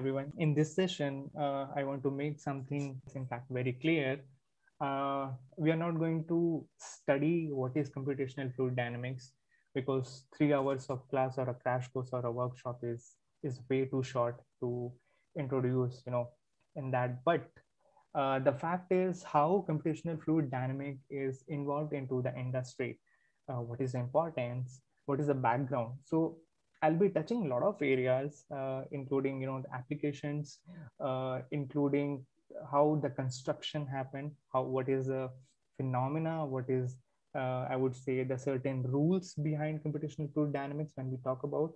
everyone. In this session, uh, I want to make something, in fact, very clear. Uh, we are not going to study what is computational fluid dynamics because three hours of class or a crash course or a workshop is is way too short to introduce, you know, in that. But uh, the fact is how computational fluid dynamic is involved into the industry. Uh, what is the importance? What is the background? So I'll be touching a lot of areas, uh, including you know the applications, uh, including how the construction happened, how what is the phenomena, what is uh, I would say the certain rules behind computational fluid dynamics when we talk about,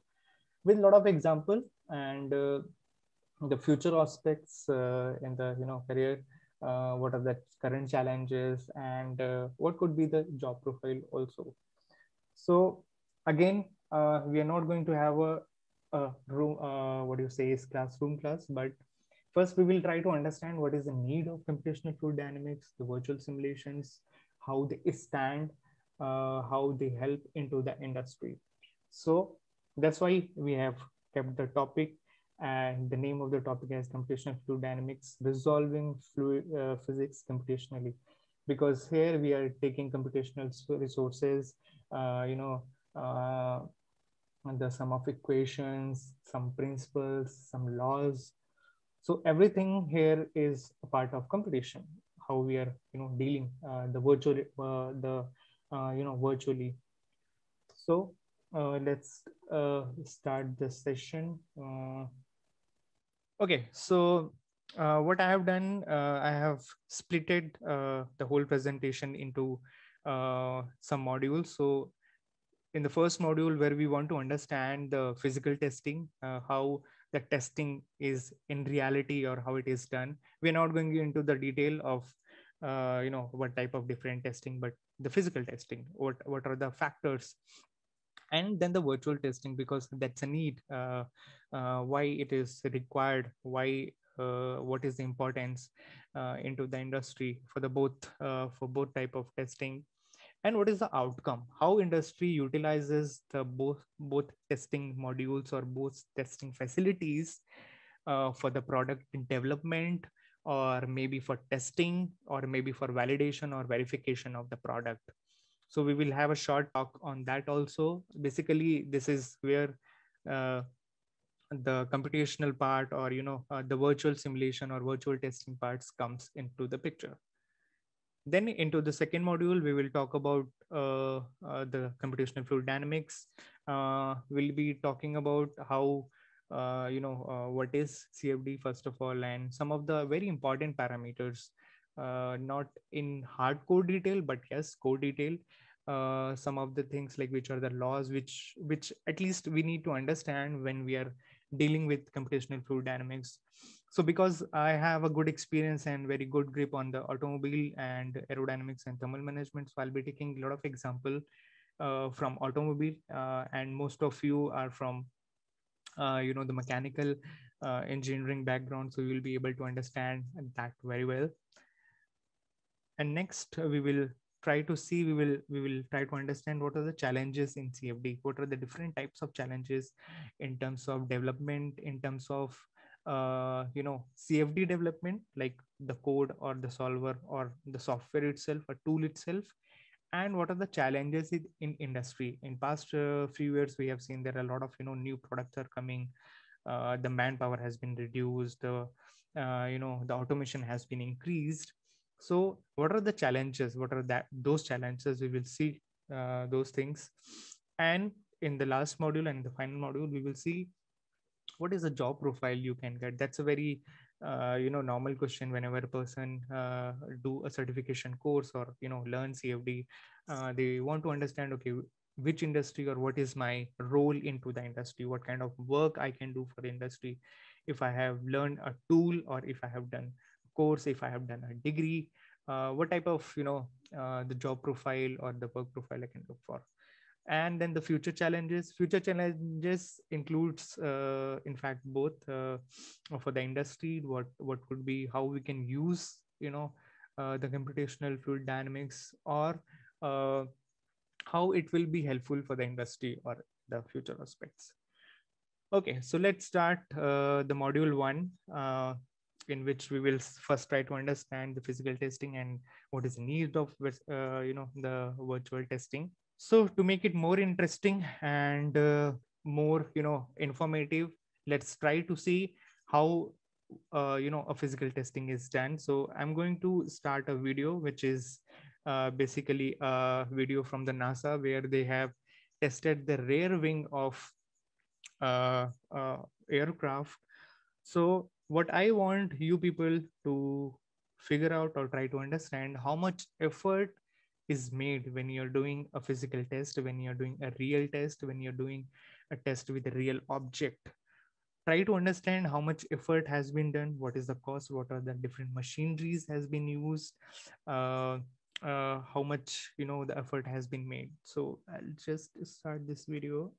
with a lot of example and uh, the future aspects uh, in the you know career. Uh, what are the current challenges and what could be the job profile also so again uh, we are not going to have a, a room uh, what do you say is classroom class but first we will try to understand what is the need of computational fluid dynamics the virtual simulations how they stand uh, how they help into the industry so that's why we have kept the topic and the name of the topic is computational fluid dynamics resolving fluid uh, physics computationally because here we are taking computational resources uh, you know uh, the sum of equations, some principles, some laws. So everything here is a part of computation. How we are, you know, dealing uh, the virtual, uh, the uh, you know, virtually. So uh, let's start the session. okay, so uh, what I have done, uh, I have splitted uh, the whole presentation into some modules. So in the first module where we want to understand the physical testing, uh, how the testing is in reality or how it is done. We're not going into the detail of uh, you know what type of different testing, but the physical testing. What what are the factors? And then the virtual testing because that's a need. Uh, uh why it is required? Why? Uh, what is the importance uh, into the industry for the both for both type of testing and what is the outcome how industry utilizes the both both testing modules or both testing facilities uh, for the product in development or maybe for testing or maybe for validation or verification of the product so we will have a short talk on that also basically this is where uh, the computational part or you know uh, the virtual simulation or virtual testing parts comes into the picture then into the second module we will talk about uh, uh, the computational fluid dynamics uh, we'll be talking about how uh, you know uh, what is cfd first of all and some of the very important parameters uh, not in hardcore detail but yes core detail some of the things like which are the laws which which at least we need to understand when we are dealing with computational fluid dynamics so because i have a good experience and very good grip on the automobile and aerodynamics and thermal management so i'll be taking a lot of example uh, from automobile uh, and most of you are from uh, you know the mechanical uh, engineering background so you'll be able to understand that very well and next we will try to see we will we will try to understand what are the challenges in cfd what are the different types of challenges in terms of development in terms of uh, you know cfd development like the code or the solver or the software itself a tool itself and what are the challenges in industry in past uh, few years we have seen there are a lot of you know new products are coming uh, the manpower has been reduced uh, you know the automation has been increased so what are the challenges what are that those challenges we will see uh, those things and in the last module and the final module we will see what is the job profile you can get that's a very uh, you know normal question whenever a person uh, do a certification course or you know learn cfd uh, they want to understand okay which industry or what is my role into the industry what kind of work i can do for the industry if i have learned a tool or if i have done a course if i have done a degree uh, what type of you know uh, the job profile or the work profile i can look for and then the future challenges future challenges includes uh, in fact both uh, for the industry what what could be how we can use you know uh, the computational fluid dynamics or uh, how it will be helpful for the industry or the future aspects okay so let's start uh, the module one uh, in which we will first try to understand the physical testing and what is the need of you know the virtual testing so to make it more interesting and uh, more, you know, informative, let's try to see how, uh, you know, a physical testing is done. So I'm going to start a video, which is uh, basically a video from the NASA where they have tested the rear wing of uh, uh, aircraft. So what I want you people to figure out or try to understand how much effort is made when you're doing a physical test, when you're doing a real test, when you're doing a test with a real object. Try to understand how much effort has been done, what is the cost, what are the different machineries has been used, uh, uh, how much you know the effort has been made. So I'll just start this video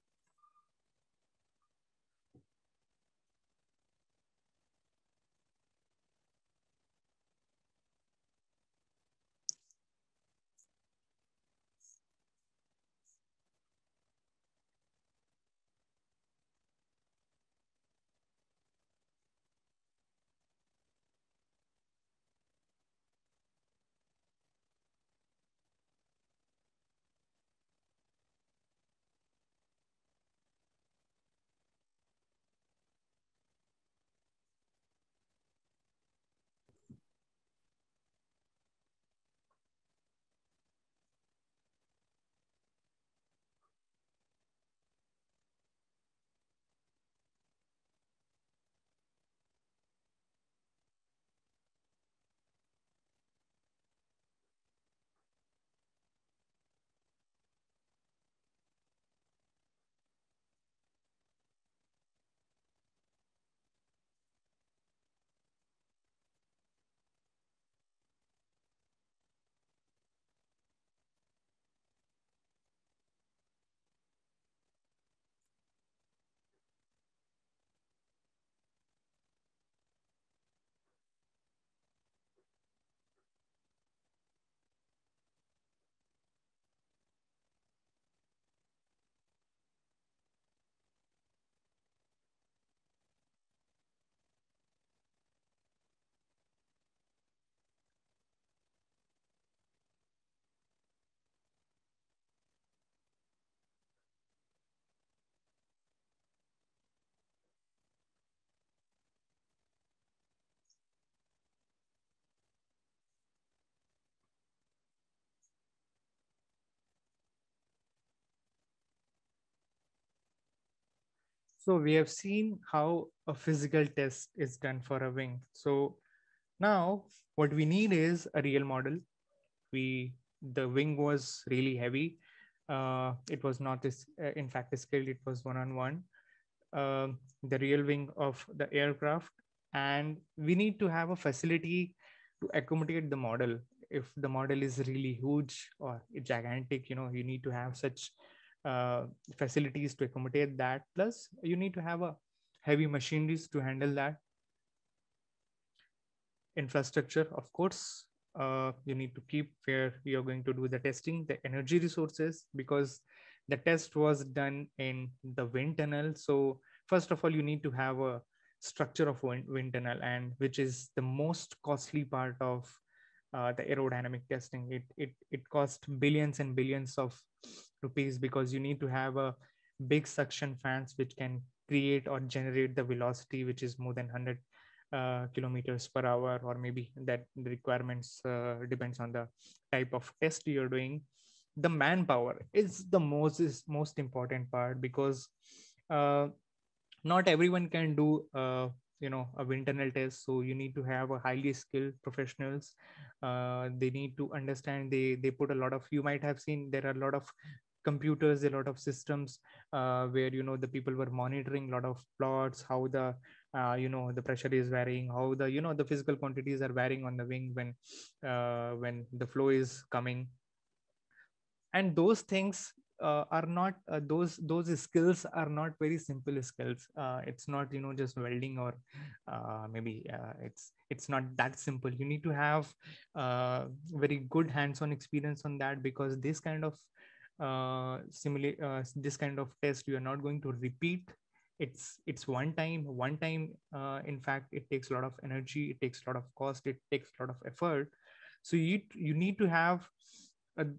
So we have seen how a physical test is done for a wing. So now what we need is a real model. We the wing was really heavy. Uh, it was not this, uh, in fact, scaled. It was one on one. the real wing of the aircraft, and we need to have a facility to accommodate the model. If the model is really huge or gigantic, you know, you need to have such uh, facilities to accommodate that. Plus, you need to have a heavy machineries to handle that. Infrastructure, of course, uh, you need to keep where you're going to do the testing, the energy resources, because the test was done in the wind tunnel. So first of all, you need to have a structure of wind, wind tunnel and which is the most costly part of uh, the aerodynamic testing. It it it cost billions and billions of rupees because you need to have a big suction fans which can create or generate the velocity which is more than 100 uh, kilometers per hour or maybe that the requirements uh, depends on the type of test you're doing the manpower is the most is most important part because uh, not everyone can do uh, you know a internal test so you need to have a highly skilled professionals uh, they need to understand they they put a lot of you might have seen there are a lot of computers a lot of systems uh, where you know the people were monitoring a lot of plots how the uh, you know the pressure is varying how the you know the physical quantities are varying on the wing when uh, when the flow is coming and those things uh, are not uh, those those skills are not very simple skills uh, it's not you know just welding or uh, maybe uh, it's it's not that simple you need to have uh, very good hands on experience on that because this kind of uh, this kind of test you are not going to repeat it's it's one time one time in fact it takes a lot of energy it takes a lot of cost it takes a lot of effort so you you need to have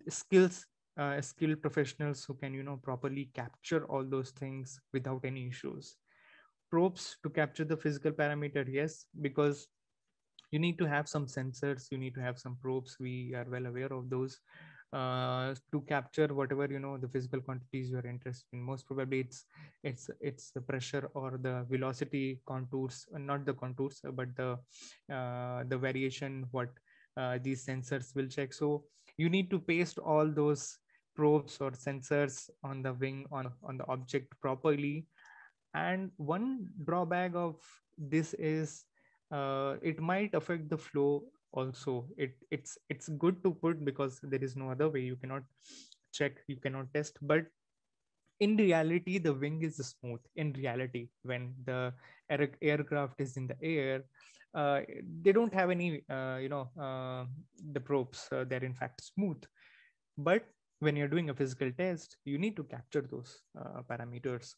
skills uh, skilled professionals who can you know properly capture all those things without any issues probes to capture the physical parameter yes because you need to have some sensors you need to have some probes we are well aware of those uh, to capture whatever you know the physical quantities you are interested in most probably it's it's it's the pressure or the velocity contours not the contours but the uh, the variation what uh, these sensors will check so you need to paste all those probes or sensors on the wing on, on the object properly. And one drawback of this is uh, it might affect the flow also. It, it's, it's good to put because there is no other way. You cannot check, you cannot test, but in reality, the wing is smooth. In reality, when the air aircraft is in the air, uh, they don't have any, uh, you know, uh, the probes. Uh, they're in fact smooth. But when you're doing a physical test, you need to capture those uh, parameters.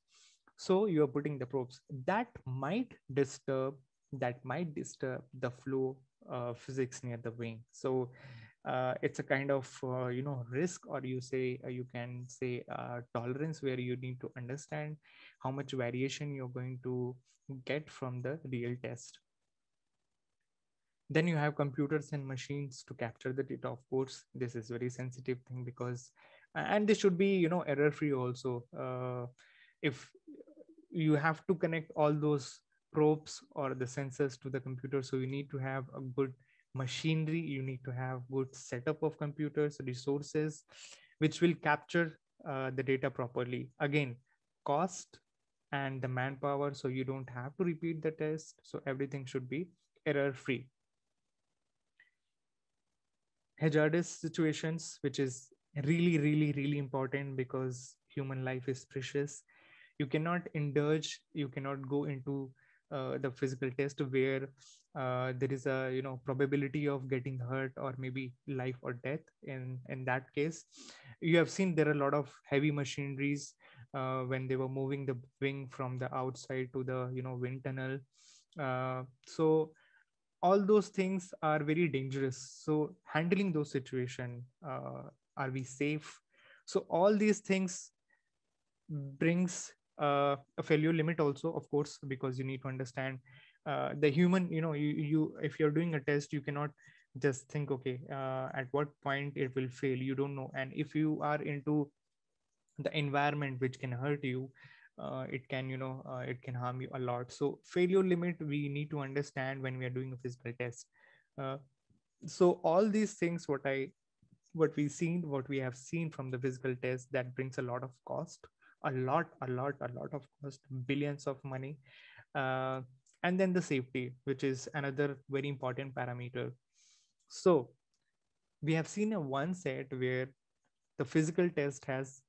So you are putting the probes that might disturb that might disturb the flow physics near the wing. So uh, it's a kind of uh, you know risk, or you say uh, you can say uh, tolerance, where you need to understand how much variation you're going to get from the real test then you have computers and machines to capture the data of course this is very sensitive thing because and this should be you know error free also uh, if you have to connect all those probes or the sensors to the computer so you need to have a good machinery you need to have good setup of computers resources which will capture uh, the data properly again cost and the manpower so you don't have to repeat the test so everything should be error free hazardous situations, which is really, really, really important because human life is precious. You cannot indulge, you cannot go into uh, the physical test where uh, there is a you know probability of getting hurt or maybe life or death in in that case you have seen there are a lot of heavy machineries uh, when they were moving the wing from the outside to the you know wind tunnel uh, so all those things are very dangerous so handling those situation uh, are we safe so all these things brings uh, a failure limit also of course because you need to understand uh, the human you know you, you if you're doing a test you cannot just think okay uh, at what point it will fail you don't know and if you are into the environment which can hurt you uh, it can you know uh, it can harm you a lot so failure limit we need to understand when we are doing a physical test uh, so all these things what i what we seen what we have seen from the physical test that brings a lot of cost a lot a lot a lot of cost billions of money uh, and then the safety which is another very important parameter so we have seen a one set where the physical test has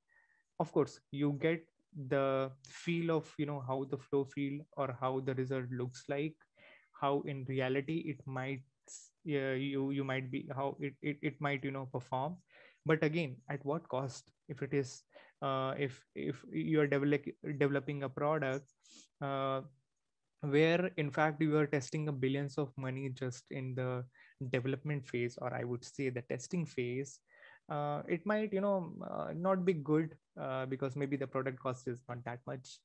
of course you get the feel of you know how the flow feel or how the result looks like how in reality it might yeah you you might be how it, it it might you know perform but again at what cost if it is uh, if if you are develop, developing a product uh, where in fact you are testing a billions of money just in the development phase or i would say the testing phase uh, it might you know uh, not be good uh, because maybe the product cost is not that much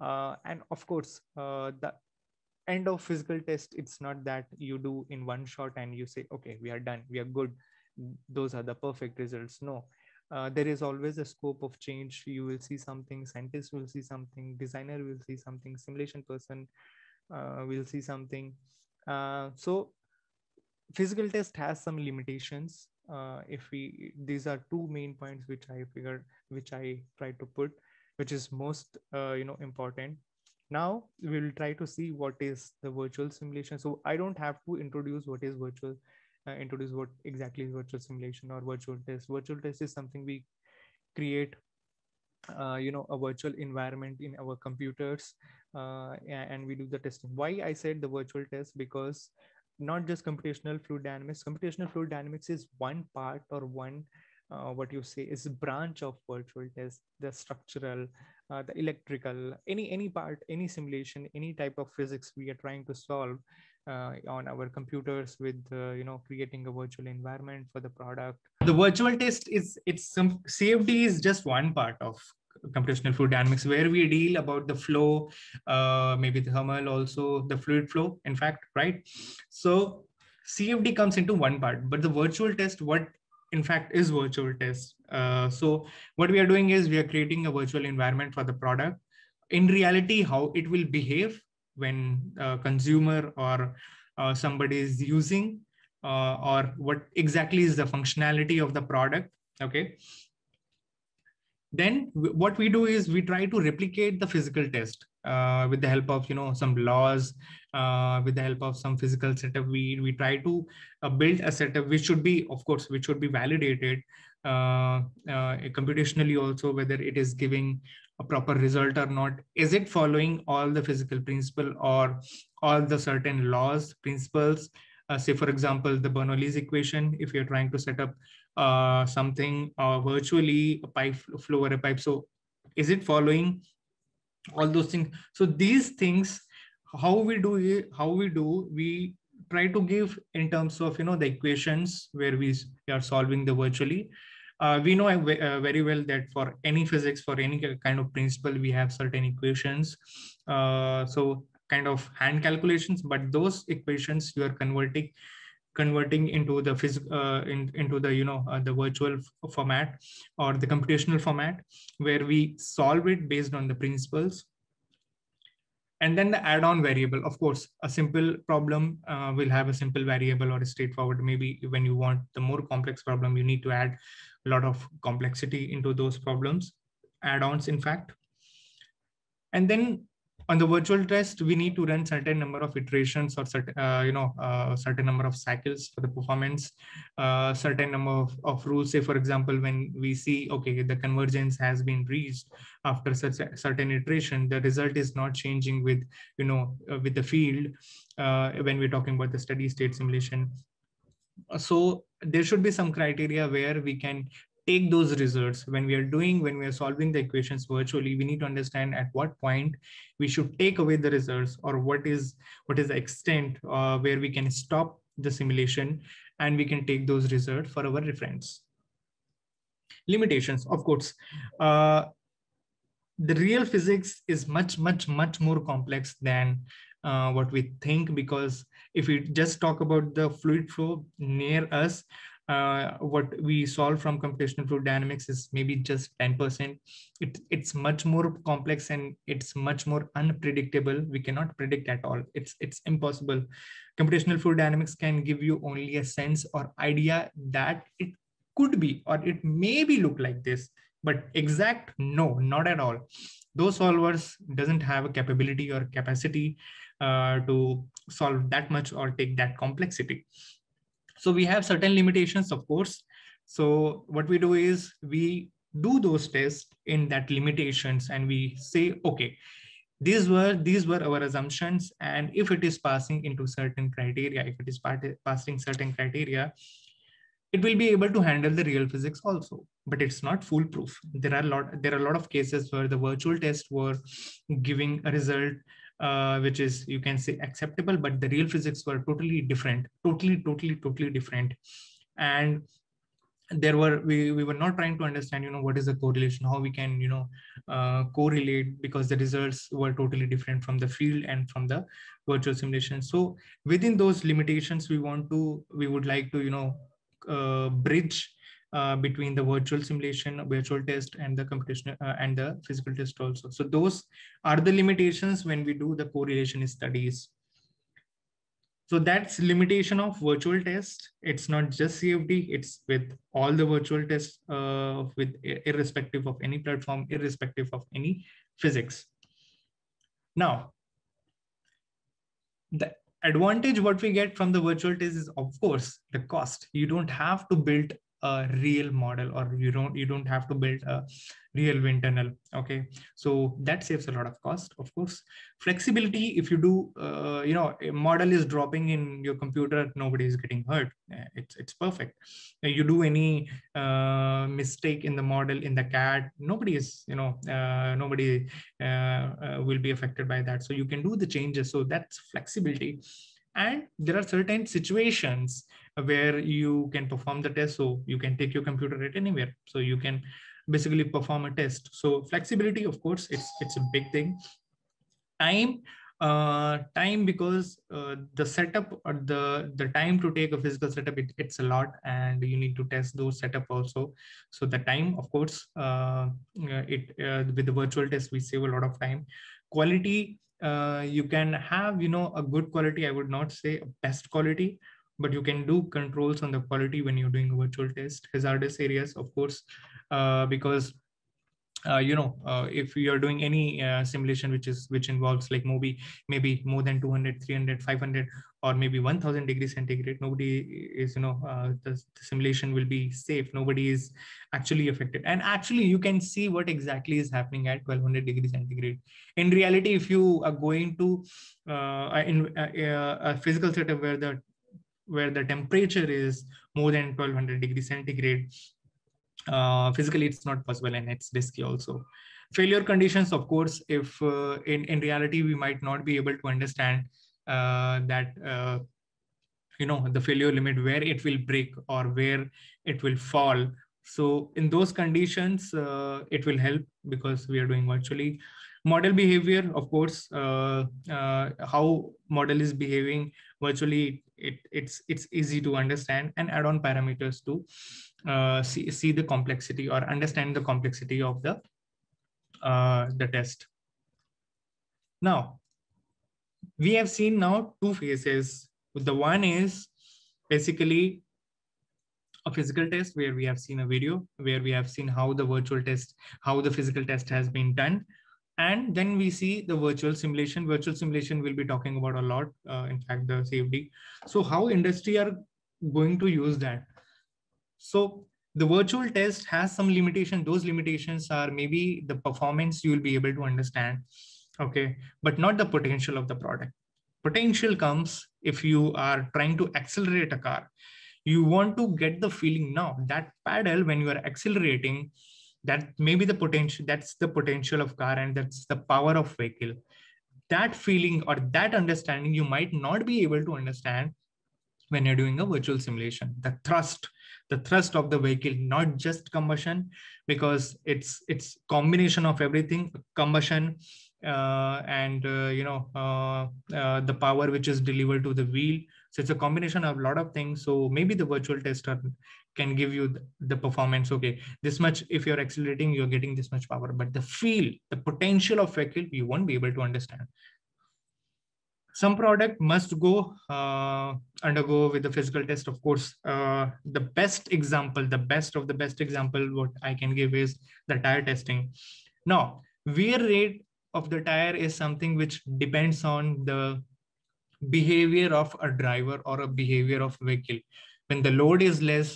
uh, and of course uh, the end of physical test it's not that you do in one shot and you say okay we are done we are good those are the perfect results no uh, there is always a scope of change you will see something scientists will see something designer will see something simulation person will see something so physical test has some limitations uh, if we these are two main points which i figured which i tried to put which is most uh, you know important now we will try to see what is the virtual simulation so i don't have to introduce what is virtual uh, introduce what exactly is virtual simulation or virtual test virtual test is something we create uh, you know a virtual environment in our computers uh, and we do the testing why i said the virtual test because not just computational fluid dynamics computational fluid dynamics is one part or one uh, what you say is branch of virtual test the structural uh, the electrical any any part any simulation any type of physics we are trying to solve uh, on our computers with uh, you know creating a virtual environment for the product the virtual test is it's some cfd is just one part of computational fluid dynamics, where we deal about the flow, uh, maybe thermal, also the fluid flow, in fact, right? So CFD comes into one part, but the virtual test, what in fact is virtual test. Uh, so what we are doing is we are creating a virtual environment for the product. In reality, how it will behave when a uh, consumer or uh, somebody is using uh, or what exactly is the functionality of the product okay then what we do is we try to replicate the physical test uh, with the help of you know some laws uh, with the help of some physical setup we we try to uh, build a setup which should be of course which should be validated uh, uh, computationally also whether it is giving a proper result or not is it following all the physical principle or all the certain laws principles uh, say for example the bernoulli's equation if you're trying to set up uh, something uh, virtually a pipe flow or a pipe. So is it following all those things? So these things, how we do it, how we do, we try to give in terms of, you know, the equations where we are solving the virtually. Uh, we know uh, uh, very well that for any physics, for any kind of principle, we have certain equations. Uh, so kind of hand calculations, but those equations you are converting converting into the phys- uh, in, into the you know uh, the virtual f- format or the computational format where we solve it based on the principles and then the add-on variable of course a simple problem uh, will have a simple variable or a straightforward maybe when you want the more complex problem you need to add a lot of complexity into those problems add-ons in fact and then on the virtual test, we need to run certain number of iterations or certain, uh, you know, uh, certain number of cycles for the performance, uh, certain number of, of rules. Say, for example, when we see, okay, the convergence has been reached after such a certain iteration, the result is not changing with, you know, uh, with the field uh, when we're talking about the steady state simulation so there should be some criteria where we can take those results when we are doing when we are solving the equations virtually we need to understand at what point we should take away the results or what is what is the extent uh, where we can stop the simulation and we can take those results for our reference limitations of course uh, the real physics is much much much more complex than uh, what we think because if we just talk about the fluid flow near us uh, what we solve from computational fluid dynamics is maybe just 10%. It, it's much more complex and it's much more unpredictable. We cannot predict at all. It's, it's impossible. Computational fluid dynamics can give you only a sense or idea that it could be or it may be look like this, but exact, no, not at all. Those solvers doesn't have a capability or capacity uh, to solve that much or take that complexity so we have certain limitations, of course. So what we do is we do those tests in that limitations and we say, okay, these were these were our assumptions and if it is passing into certain criteria if it is part, passing certain criteria it will be able to handle the real physics also but it's not foolproof there are a lot there are a lot of cases where the virtual tests were giving a result uh, which is you can say acceptable but the real physics were totally different totally totally totally different and there were we, we were not trying to understand you know what is the correlation how we can you know uh, correlate because the results were totally different from the field and from the virtual simulation so within those limitations we want to we would like to you know uh, bridge uh, between the virtual simulation, virtual test, and the computational uh, and the physical test also. So those are the limitations when we do the correlation studies. So that's limitation of virtual test. It's not just CFD. It's with all the virtual tests, uh, with irrespective of any platform, irrespective of any physics. Now, the advantage what we get from the virtual test is of course the cost you don't have to build a real model or you don't you don't have to build a real wind tunnel okay so that saves a lot of cost of course flexibility if you do uh, you know a model is dropping in your computer nobody is getting hurt eh, it's it's perfect eh, you do any uh, mistake in the model in the cad nobody is you know uh, nobody uh, uh, will be affected by that so you can do the changes so that's flexibility and there are certain situations where you can perform the test so you can take your computer at anywhere so you can basically perform a test so flexibility of course it's it's a big thing time uh, time because uh, the setup or the the time to take a physical setup it, it's a lot and you need to test those setup also so the time of course uh, it uh, with the virtual test we save a lot of time quality uh, you can have you know a good quality i would not say best quality but you can do controls on the quality when you're doing a virtual test hazardous areas of course uh, because uh, you know uh, if you're doing any uh, simulation which is which involves like maybe maybe more than 200 300 500 or maybe 1000 degrees centigrade nobody is you know uh, the, the, simulation will be safe nobody is actually affected and actually you can see what exactly is happening at 1200 degrees centigrade in reality if you are going to uh, in a physical setup where the where the temperature is more than 1200 degrees centigrade uh, physically it's not possible and it's risky also failure conditions of course if uh, in in reality we might not be able to understand uh, that uh, you know the failure limit where it will break or where it will fall so in those conditions uh, it will help because we are doing virtually model behavior of course uh, how model is behaving virtually it it's it's easy to understand and add on parameters to uh, see, see the complexity or understand the complexity of the uh, the test now we have seen now two phases the one is basically a physical test where we have seen a video where we have seen how the virtual test how the physical test has been done and then we see the virtual simulation virtual simulation we'll be talking about a lot uh, in fact the safety so how industry are going to use that so the virtual test has some limitation those limitations are maybe the performance you will be able to understand okay but not the potential of the product potential comes if you are trying to accelerate a car you want to get the feeling now that paddle when you are accelerating that may be the potential that's the potential of car and that's the power of vehicle that feeling or that understanding you might not be able to understand when you're doing a virtual simulation the thrust the thrust of the vehicle not just combustion because it's it's combination of everything combustion uh, and uh, you know uh, uh the power which is delivered to the wheel so it's a combination of a lot of things so maybe the virtual tester can give you the performance okay this much if you're accelerating you're getting this much power but the feel, the potential of vehicle you won't be able to understand some product must go uh, undergo with the physical test of course uh, the best example the best of the best example what i can give is the tire testing now wear rate of the tire is something which depends on the behavior of a driver or a behavior of vehicle when the load is less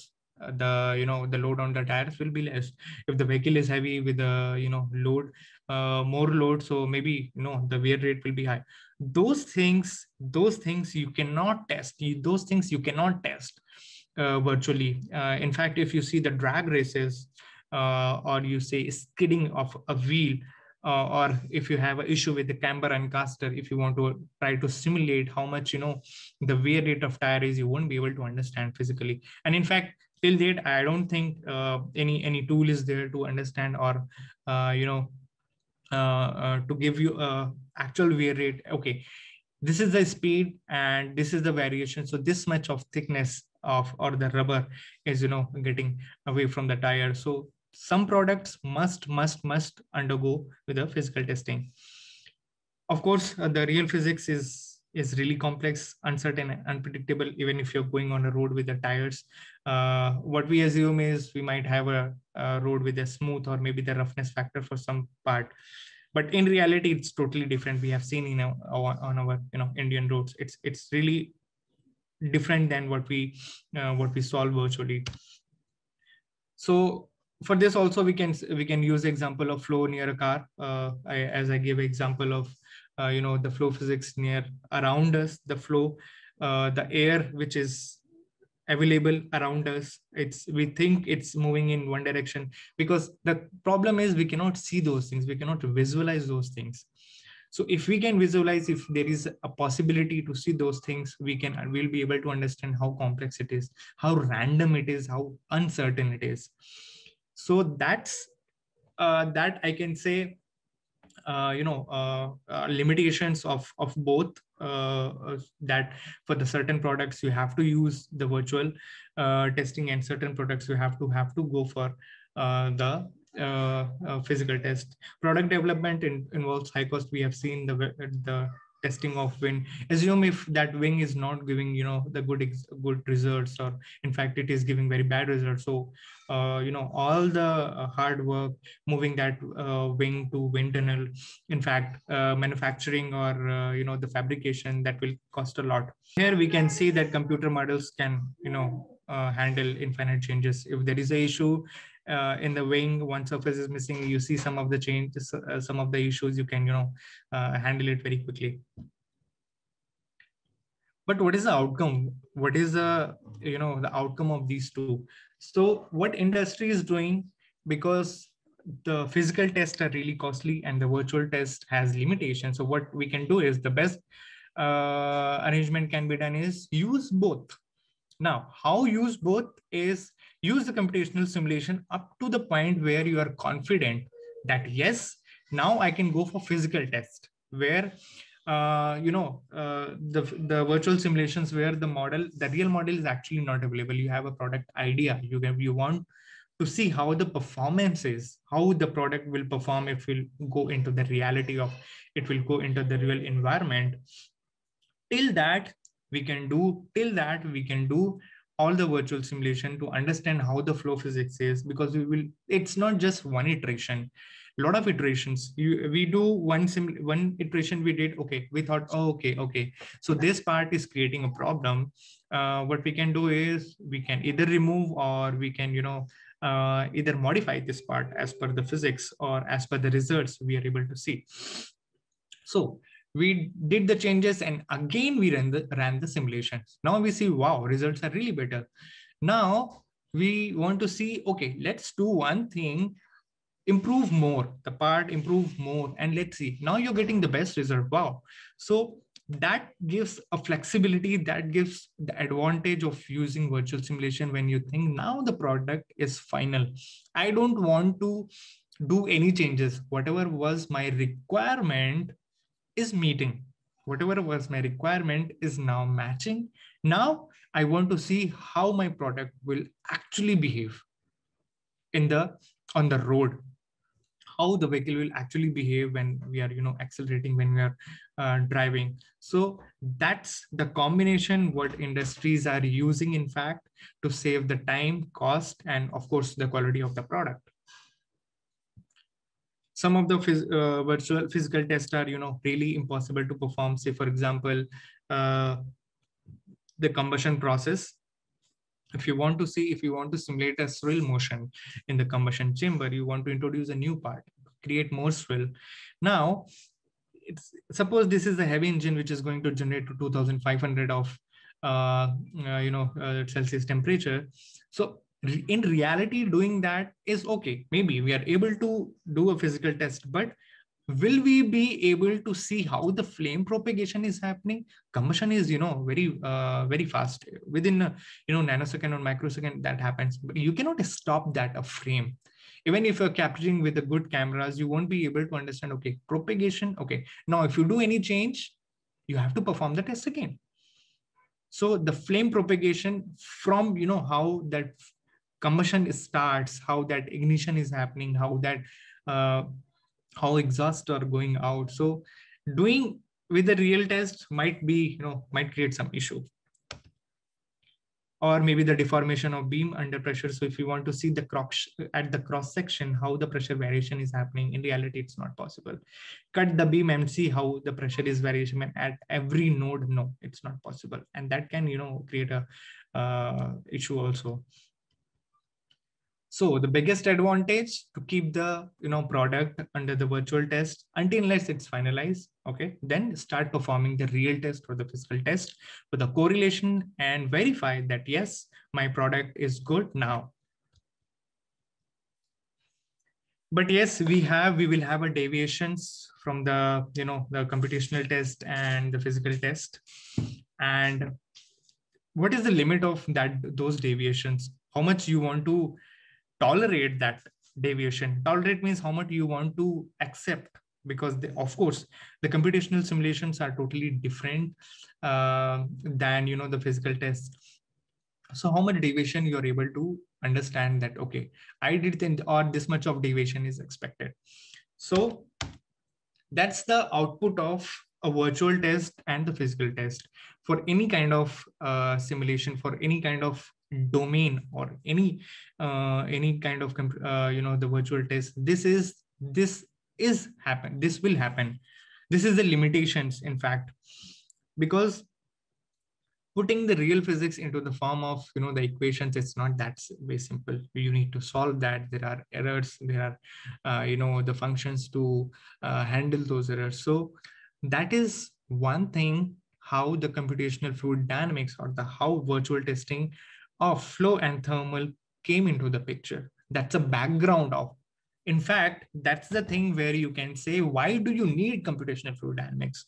the you know the load on the tires will be less if the vehicle is heavy with the you know load uh, more load so maybe you know the wear rate will be high those things those things you cannot test you, those things you cannot test uh, virtually uh, in fact if you see the drag races uh, or you say skidding of a wheel uh, or if you have an issue with the camber and caster if you want to try to simulate how much you know the wear rate of tire is you won't be able to understand physically and in fact till date i don't think uh, any any tool is there to understand or uh, you know uh, uh to give you actual wear rate okay this is the speed and this is the variation so this much of thickness of or the rubber is you know getting away from the tire so some products must must must undergo with a physical testing of course uh, the real physics is is really complex, uncertain, unpredictable, even if you're going on a road with the tires. Uh, what we assume is we might have a, a, road with a smooth or maybe the roughness factor for some part. But in reality, it's totally different. We have seen in our, on our you know Indian roads, it's it's really different than what we uh, what we solve virtually. So for this also we can we can use example of flow near a car uh, I, as i give example of uh, you know the flow physics near around us the flow uh, the air which is available around us it's we think it's moving in one direction because the problem is we cannot see those things we cannot visualize those things so if we can visualize if there is a possibility to see those things we can we'll be able to understand how complex it is how random it is how uncertain it is so that's uh, that i can say uh, you know uh, uh, limitations of of both that for the certain products you have to use the virtual testing and certain products you have to have to go for the uh, uh, physical test. Product development in, involves high cost. We have seen the the testing of wind assume if that wing is not giving you know the good good results or in fact it is giving very bad results so uh, you know all the uh, hard work moving that uh, wing to wind tunnel in fact uh, manufacturing or uh, you know the fabrication that will cost a lot here we can see that computer models can you know uh, handle infinite changes if there is a issue uh, in the wing one surface is missing you see some of the changes uh, some of the issues you can you know uh, handle it very quickly but what is the outcome what is the you know the outcome of these two so what industry is doing because the physical tests are really costly and the virtual test has limitations so what we can do is the best uh, arrangement can be done is use both now how use both is use the computational simulation up to the point where you are confident that yes, now I can go for physical test where uh, you know uh, the the virtual simulations where the model the real model is actually not available you have a product idea you can you want to see how the performance is how the product will perform if will go into the reality of it will go into the real environment till that we can do till that we can do all the virtual simulation to understand how the flow physics is because we will it's not just one iteration a lot of iterations you, we do one sim one iteration we did okay we thought oh, okay okay so this part is creating a problem uh, what we can do is we can either remove or we can you know uh, either modify this part as per the physics or as per the results we are able to see so we did the changes and again we ran the, ran the simulations. Now we see, wow, results are really better. Now we want to see, okay, let's do one thing, improve more, the part improve more, and let's see. Now you're getting the best result, wow. So that gives a flexibility that gives the advantage of using virtual simulation when you think now the product is final i don't want to do any changes whatever was my requirement is meeting. Whatever was my requirement is now matching. Now I want to see how my product will actually behave in the on the road how the vehicle will actually behave when we are you know accelerating when we are uh, driving so that's the combination what industries are using in fact to save the time cost and of course the quality of the product some of the phys uh, virtual physical tests are you know really impossible to perform say for example uh, the combustion process if you want to see if you want to simulate a swirl motion in the combustion chamber you want to introduce a new part create more swirl now it's, suppose this is a heavy engine which is going to generate to 2500 of uh, uh, you know uh, celsius temperature so in reality doing that is okay maybe we are able to do a physical test but will we be able to see how the flame propagation is happening combustion is you know very uh, very fast within a, uh, you know nanosecond or microsecond that happens but you cannot stop that a frame even if you're capturing with the good cameras you won't be able to understand okay propagation okay now if you do any change you have to perform the test again so the flame propagation from you know how that combustion starts how that ignition is happening how that uh, how exhaust are going out so doing with a real test might be you know might create some issue or maybe the deformation of beam under pressure. So if you want to see the cross at the cross section, how the pressure variation is happening, in reality, it's not possible. Cut the beam and see how the pressure is variation at every node. No, it's not possible. And that can, you know, create a uh, issue also. So the biggest advantage to keep the you know product under the virtual test until unless it's finalized. Okay, then start performing the real test or the physical test with a correlation and verify that yes, my product is good now. But yes, we have we will have a deviations from the you know the computational test and the physical test, and what is the limit of that those deviations? How much you want to tolerate that deviation. Tolerate means how much you want to accept because they, of course the computational simulations are totally different uh, than you know the physical tests so how much deviation you're able to understand that okay i did think or this much of deviation is expected so that's the output of a virtual test and the physical test for any kind of uh, simulation for any kind of domain or any uh, any kind of uh, you know the virtual test this is this is happen this will happen this is the limitations in fact because putting the real physics into the form of you know the equations it's not that very simple you need to solve that there are errors there are uh, you know the functions to uh, handle those errors so that is one thing how the computational fluid dynamics or the how virtual testing of flow and thermal came into the picture. That's a background of. In fact, that's the thing where you can say, why do you need computational fluid dynamics?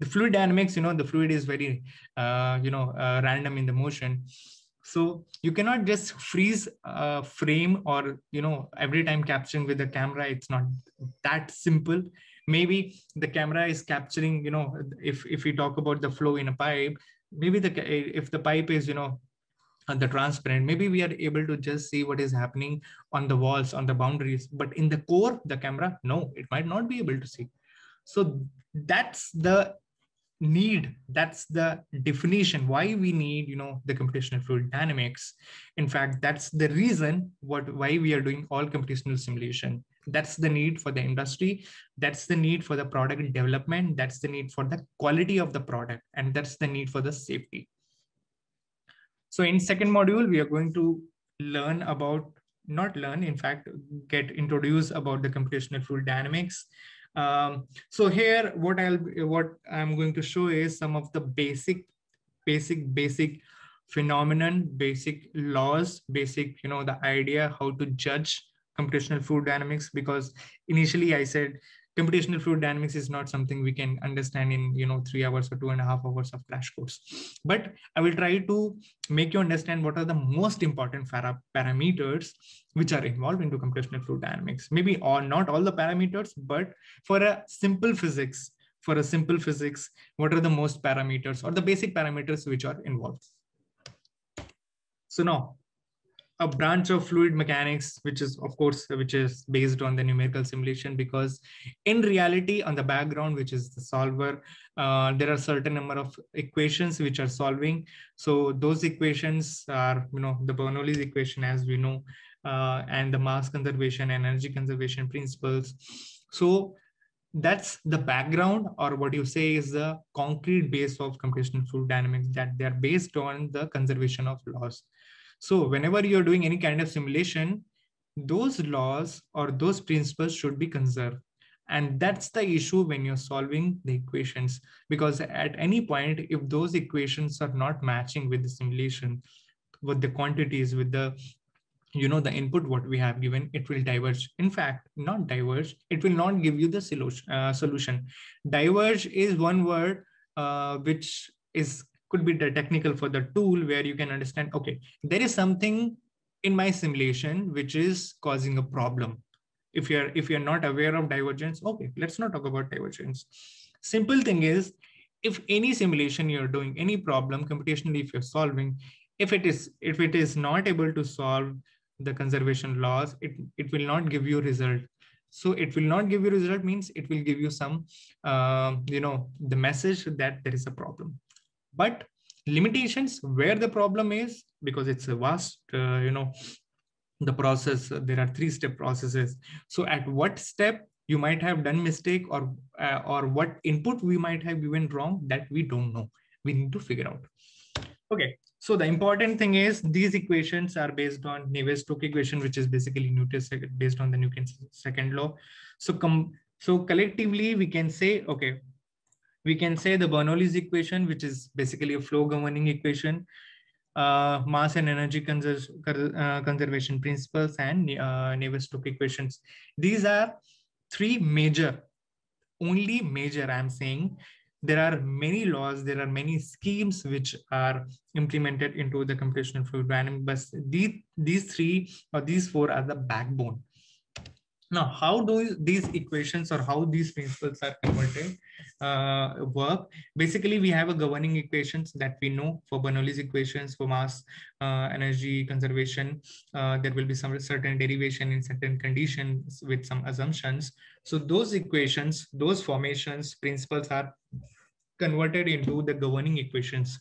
The fluid dynamics, you know, the fluid is very, uh, you know, uh, random in the motion. So you cannot just freeze a frame or, you know, every time capturing with the camera, it's not that simple maybe the camera is capturing you know if if we talk about the flow in a pipe maybe the if the pipe is you know the transparent maybe we are able to just see what is happening on the walls on the boundaries but in the core the camera no it might not be able to see so that's the need that's the definition why we need you know the computational fluid dynamics in fact that's the reason what why we are doing all computational simulation that's the need for the industry that's the need for the product development that's the need for the quality of the product and that's the need for the safety so in second module, we are going to learn about, not learn, in fact, get introduced about the computational fluid dynamics. Um, so here, what I'll what I'm going to show is some of the basic, basic, basic phenomenon, basic laws, basic, you know, the idea how to judge computational fluid dynamics because initially I said computational fluid dynamics is not something we can understand in you know three hours or two and a half hours of crash course but i will try to make you understand what are the most important parameters which are involved into computational fluid dynamics maybe or not all the parameters but for a simple physics for a simple physics what are the most parameters or the basic parameters which are involved so now a branch of fluid mechanics which is of course which is based on the numerical simulation because in reality on the background which is the solver uh, there are certain number of equations which are solving so those equations are you know the bernoulli's equation as we know uh, and the mass conservation and energy conservation principles so that's the background or what you say is the concrete base of computational fluid dynamics that they are based on the conservation of laws so whenever you're doing any kind of simulation, those laws or those principles should be conserved. And that's the issue when you're solving the equations, because at any point, if those equations are not matching with the simulation, with the quantities, with the you know the input what we have given it will diverge in fact not diverge it will not give you the solution uh, solution diverge is one word uh, which is could be the technical for the tool where you can understand, okay, there is something in my simulation which is causing a problem. If you're if you're not aware of divergence, okay, let's not talk about divergence. Simple thing is, if any simulation you're doing, any problem computationally if you're solving, if it is if it is not able to solve the conservation laws, it it will not give you result so it will not give you result means it will give you some uh, you know the message that there is a problem but limitations where the problem is because it's a vast uh, you know the process there are three step processes so at what step you might have done mistake or uh, or what input we might have given wrong that we don't know we need to figure out okay so the important thing is these equations are based on Navier-Stokes equation, which is basically Newton's based on the Newton's second law. So come so collectively we can say okay we can say the Bernoulli's equation, which is basically a flow governing equation, uh, mass and energy conser uh, conservation principles, and uh, Navier-Stokes equations. These are three major, only major, I'm saying. There are many laws, there are many schemes which are implemented into the computational fluid dynamics, but these, these three or these four are the backbone now, how do these equations or how these principles are converted uh, work? Basically, we have a governing equations that we know for Bernoulli's equations for mass, uh, energy conservation. Uh, there will be some certain derivation in certain conditions with some assumptions. So those equations, those formations, principles are converted into the governing equations.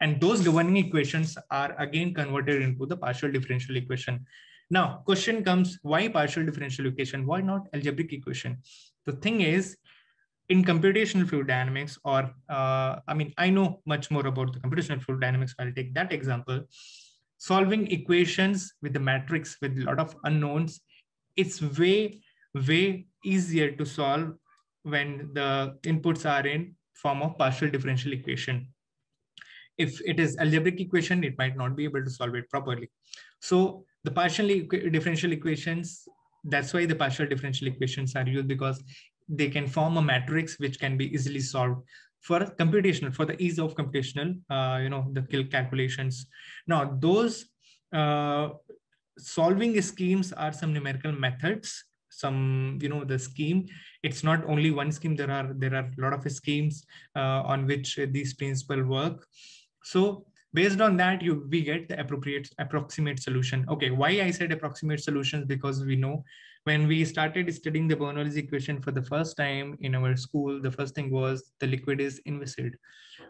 And those governing equations are again converted into the partial differential equation. Now, question comes, why partial differential equation? Why not algebraic equation? The thing is, in computational fluid dynamics, or uh, I mean, I know much more about the computational fluid dynamics. I'll take that example. Solving equations with the matrix with a lot of unknowns, it's way, way easier to solve when the inputs are in form of partial differential equation if it is algebraic equation, it might not be able to solve it properly. So the partial differential equations, that's why the partial differential equations are used because they can form a matrix which can be easily solved for computational, for the ease of computational, uh, you know, the calculations. Now those uh, solving schemes are some numerical methods some you know the scheme it's not only one scheme there are there are a lot of schemes uh, on which these principles work so based on that, you we get the appropriate approximate solution. Okay, why I said approximate solutions because we know when we started studying the Bernoulli's equation for the first time in our school, the first thing was the liquid is inviscid.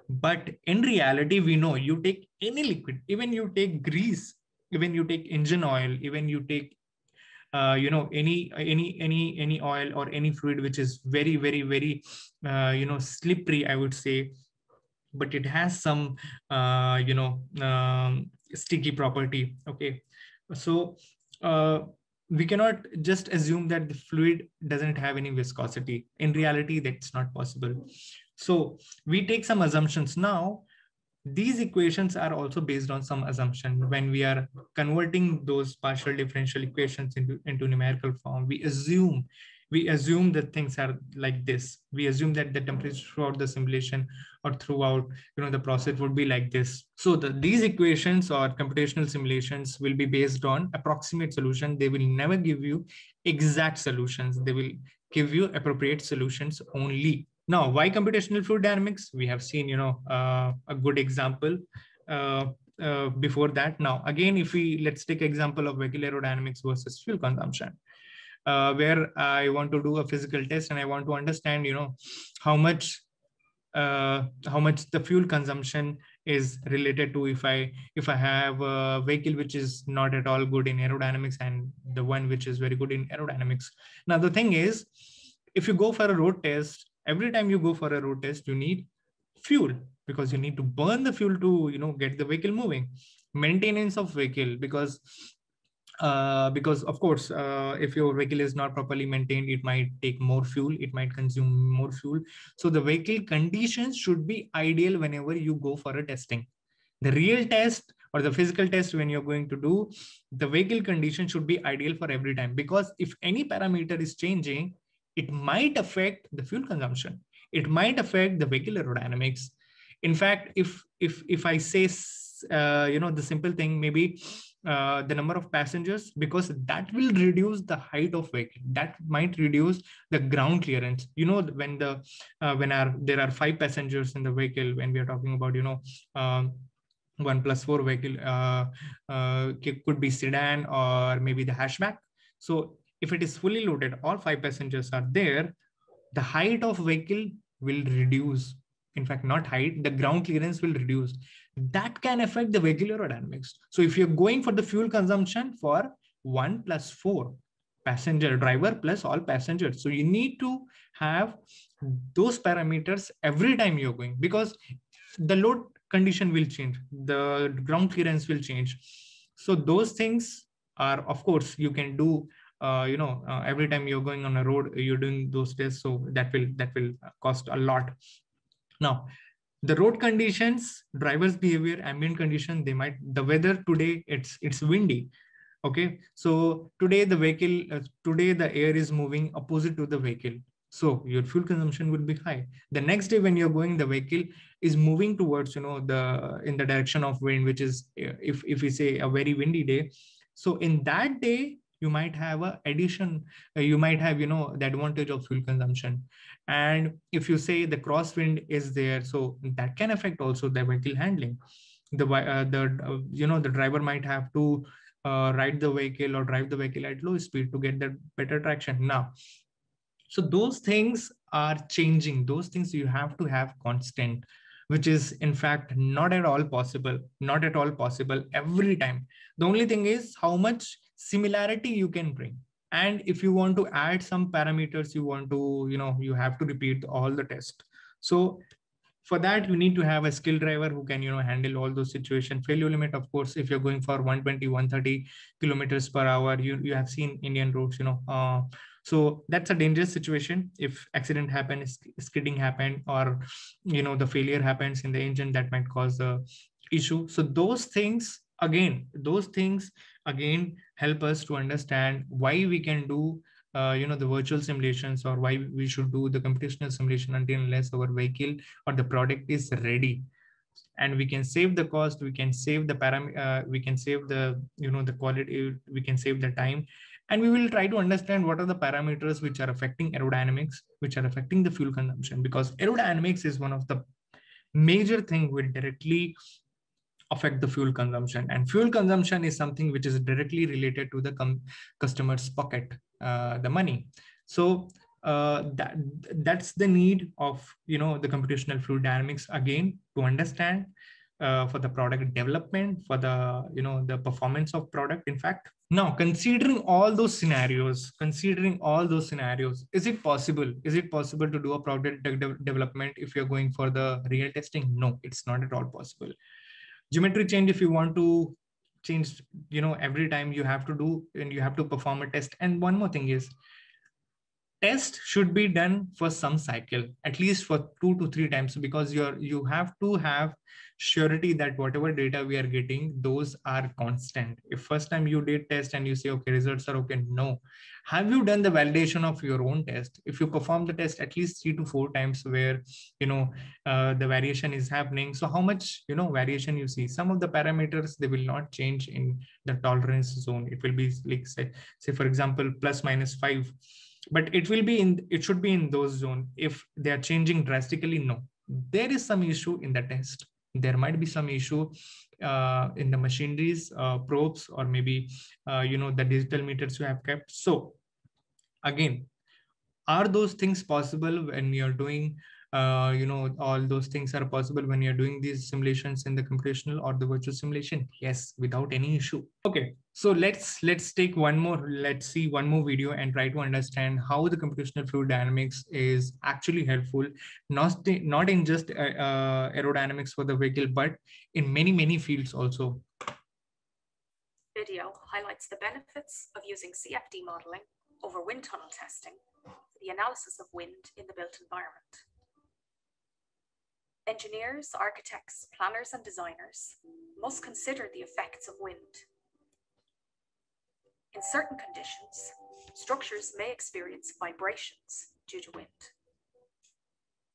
But in reality, we know you take any liquid, even you take grease, even you take engine oil, even you take uh, you know any any any any oil or any fluid which is very very very uh, you know slippery i would say but it has some uh, you know um, sticky property okay so uh, we cannot just assume that the fluid doesn't have any viscosity in reality that's not possible so we take some assumptions now these equations are also based on some assumption when we are converting those partial differential equations into, into numerical form we assume we assume that things are like this we assume that the temperature throughout the simulation or throughout you know the process would be like this so the, these equations or computational simulations will be based on approximate solution they will never give you exact solutions they will give you appropriate solutions only now why computational fluid dynamics we have seen you know uh, a good example uh, uh, before that now again if we let's take example of vehicle aerodynamics versus fuel consumption uh, where I want to do a physical test and I want to understand, you know, how much uh, how much the fuel consumption is related to if I if I have a vehicle which is not at all good in aerodynamics and the one which is very good in aerodynamics. Now the thing is, if you go for a road test, every time you go for a road test, you need fuel because you need to burn the fuel to you know get the vehicle moving maintenance of vehicle because uh, because of course uh, if your vehicle is not properly maintained it might take more fuel it might consume more fuel so the vehicle conditions should be ideal whenever you go for a testing the real test or the physical test when you're going to do the vehicle condition should be ideal for every time because if any parameter is changing it might affect the fuel consumption it might affect the vehicle aerodynamics in fact if if if i say uh, you know the simple thing maybe uh, the number of passengers because that will reduce the height of vehicle that might reduce the ground clearance you know when the uh, when our there are five passengers in the vehicle when we are talking about you know um, one plus four vehicle uh, uh, could be sedan or maybe the hatchback so if it is fully loaded all five passengers are there the height of vehicle will reduce in fact not height the ground clearance will reduce that can affect the regular aerodynamics. So if you're going for the fuel consumption for one plus four passenger driver plus all passengers. So you need to have those parameters every time you're going because the load condition will change. The ground clearance will change. So those things are, of course, you can do uh, you know uh, every time you're going on a road you're doing those tests so that will that will cost a lot now the road conditions driver's behavior ambient condition they might the weather today it's it's windy okay so today the vehicle uh, today the air is moving opposite to the vehicle so your fuel consumption would be high the next day when you're going the vehicle is moving towards you know the in the direction of wind which is uh, if if we say a very windy day so in that day you might have a addition uh, you might have you know the advantage of fuel consumption and if you say the crosswind is there so that can affect also the vehicle handling the uh, the uh, you know the driver might have to uh, ride the vehicle or drive the vehicle at low speed to get that better traction now so those things are changing those things you have to have constant which is in fact not at all possible not at all possible every time the only thing is how much similarity you can bring and if you want to add some parameters you want to you know you have to repeat all the test so for that you need to have a skill driver who can you know handle all those situation failure limit of course if you're going for 120 130 kilometers per hour you you have seen indian roads you know uh, so that's a dangerous situation if accident happens skidding happened or you know the failure happens in the engine that might cause a issue so those things again those things again help us to understand why we can do uh, you know the virtual simulations or why we should do the computational simulation until unless our vehicle or the product is ready and we can save the cost we can save the param uh, we can save the you know the quality we can save the time and we will try to understand what are the parameters which are affecting aerodynamics which are affecting the fuel consumption because aerodynamics is one of the major thing will directly affect the fuel consumption and fuel consumption is something which is directly related to the customer's pocket uh, the money so uh, that that's the need of you know the computational fluid dynamics again to understand uh, for the product development for the you know the performance of product in fact now considering all those scenarios considering all those scenarios is it possible is it possible to do a product de development if you're going for the real testing no it's not at all possible geometry change if you want to change you know every time you have to do and you have to perform a test and one more thing is test should be done for some cycle at least for two to three times because you're you have to have surety that whatever data we are getting those are constant if first time you did test and you say okay results are okay no have you done the validation of your own test if you perform the test at least three to four times where you know uh, the variation is happening so how much you know variation you see some of the parameters they will not change in the tolerance zone it will be like say, say for example plus minus five but it will be in it should be in those zone if they are changing drastically no there is some issue in the test there might be some issue uh, in the machineries uh, probes or maybe uh, you know the digital meters you have kept so again are those things possible when you're doing uh, you know all those things are possible when you're doing these simulations in the computational or the virtual simulation yes without any issue okay so let's let's take one more let's see one more video and try to understand how the computational fluid dynamics is actually helpful not not in just uh, uh aerodynamics for the vehicle but in many many fields also video highlights the benefits of using CFD modeling over wind tunnel testing for the analysis of wind in the built environment engineers, architects, planners, and designers must consider the effects of wind. In certain conditions, structures may experience vibrations due to wind.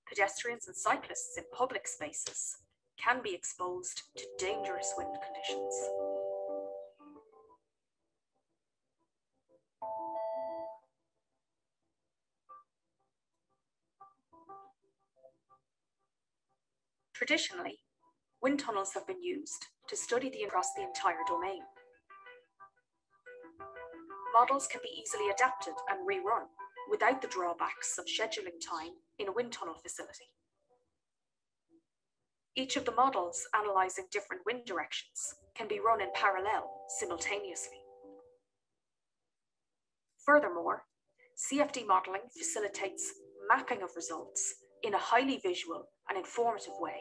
Pedestrians and cyclists in public spaces can be exposed to dangerous wind conditions. Traditionally, wind tunnels have been used to study the across the entire domain. Models can be easily adapted and rerun without the drawbacks of scheduling time in a wind tunnel facility. Each of the models analysing different wind directions can be run in parallel simultaneously. Furthermore, CFD modelling facilitates mapping of results in a highly visual and informative way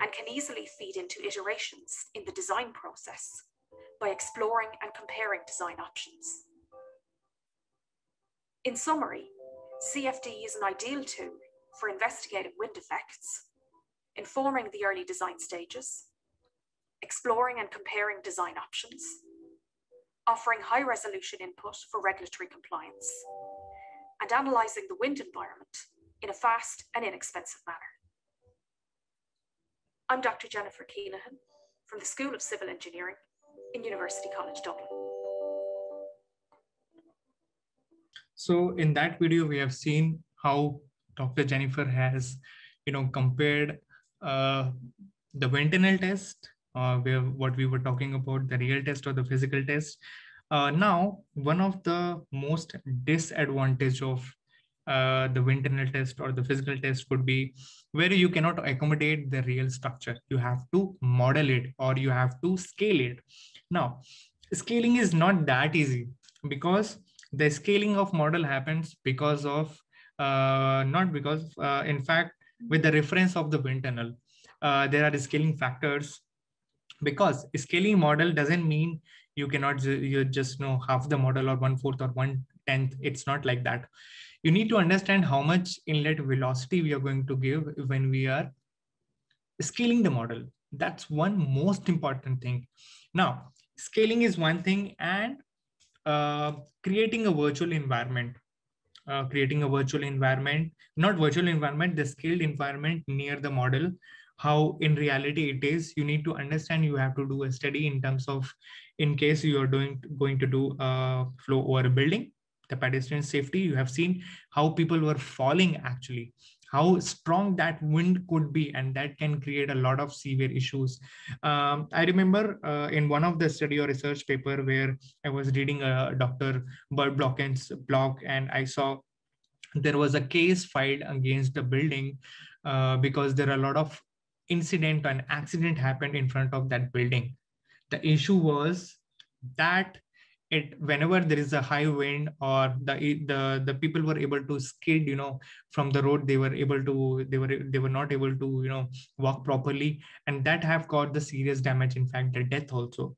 and can easily feed into iterations in the design process by exploring and comparing design options. In summary, CFD is an ideal tool for investigating wind effects, informing the early design stages, exploring and comparing design options, offering high resolution input for regulatory compliance, and analysing the wind environment in a fast and inexpensive manner. I'm Dr. Jennifer Keenahan from the School of Civil Engineering in University College Dublin. So in that video, we have seen how Dr. Jennifer has, you know, compared uh, the ventinal test, uh, where what we were talking about, the real test or the physical test. Uh, now, one of the most disadvantage of uh, the wind tunnel test or the physical test could be where you cannot accommodate the real structure you have to model it or you have to scale it now scaling is not that easy because the scaling of model happens because of uh, not because uh, in fact with the reference of the wind tunnel uh, there are scaling factors because scaling model doesn't mean you cannot you just know half the model or one fourth or one tenth it's not like that you need to understand how much inlet velocity we are going to give when we are scaling the model. That's one most important thing. Now, scaling is one thing and uh, creating a virtual environment. Uh, creating a virtual environment, not virtual environment, the scaled environment near the model, how in reality it is, you need to understand you have to do a study in terms of in case you are doing going to do a uh, flow over a building, the pedestrian safety. You have seen how people were falling actually, how strong that wind could be, and that can create a lot of severe issues. Um, I remember uh, in one of the study or research paper where I was reading a uh, Dr. Bert Blocken's blog, and I saw there was a case filed against the building uh, because there are a lot of incident and accident happened in front of that building. The issue was that it whenever there is a high wind or the the the people were able to skid you know from the road they were able to they were they were not able to you know walk properly and that have caused the serious damage in fact the death also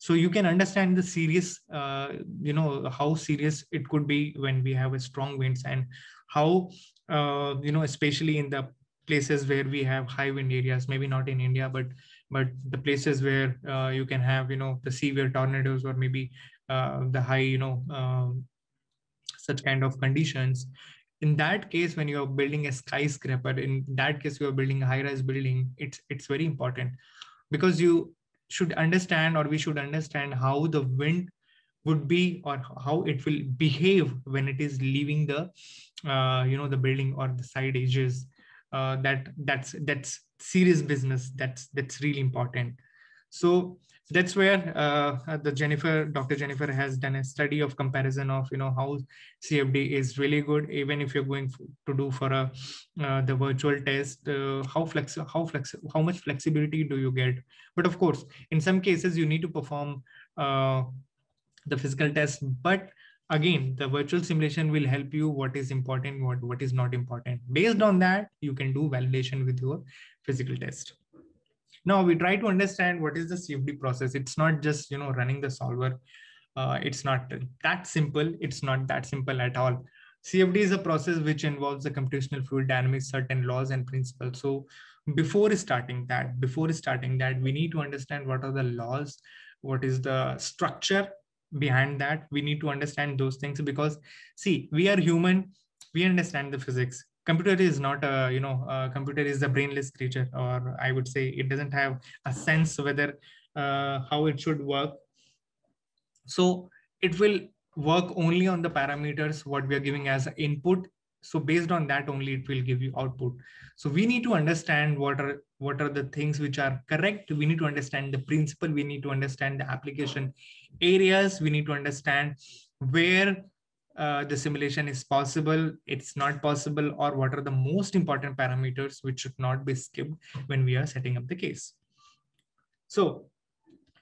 so you can understand the serious uh, you know how serious it could be when we have a strong winds and how uh, you know especially in the places where we have high wind areas maybe not in india but but the places where uh, you can have you know the severe tornadoes or maybe uh, the high, you know, um, such kind of conditions. In that case, when you are building a skyscraper, in that case you are building a high-rise building. It's it's very important because you should understand, or we should understand how the wind would be or how it will behave when it is leaving the uh, you know the building or the side edges uh, that that's that's serious business that's that's really important so so that's where uh, the Jennifer, Dr. Jennifer has done a study of comparison of, you know, how CFD is really good, even if you're going to do for a, uh, the virtual test, uh, how flex, how flex, how much flexibility do you get? But of course, in some cases you need to perform uh, the physical test, but again the virtual simulation will help you what is important what what is not important based on that you can do validation with your physical test now we try to understand what is the cfd process it's not just you know running the solver uh, it's not that simple it's not that simple at all cfd is a process which involves the computational fluid dynamics certain laws and principles so before starting that before starting that we need to understand what are the laws what is the structure behind that we need to understand those things because see we are human we understand the physics computer is not a you know a computer is a brainless creature or i would say it doesn't have a sense whether uh, how it should work so it will work only on the parameters what we are giving as input so based on that only it will give you output so we need to understand what are what are the things which are correct we need to understand the principle we need to understand the application areas we need to understand where uh, the simulation is possible, it's not possible, or what are the most important parameters which should not be skipped when we are setting up the case. So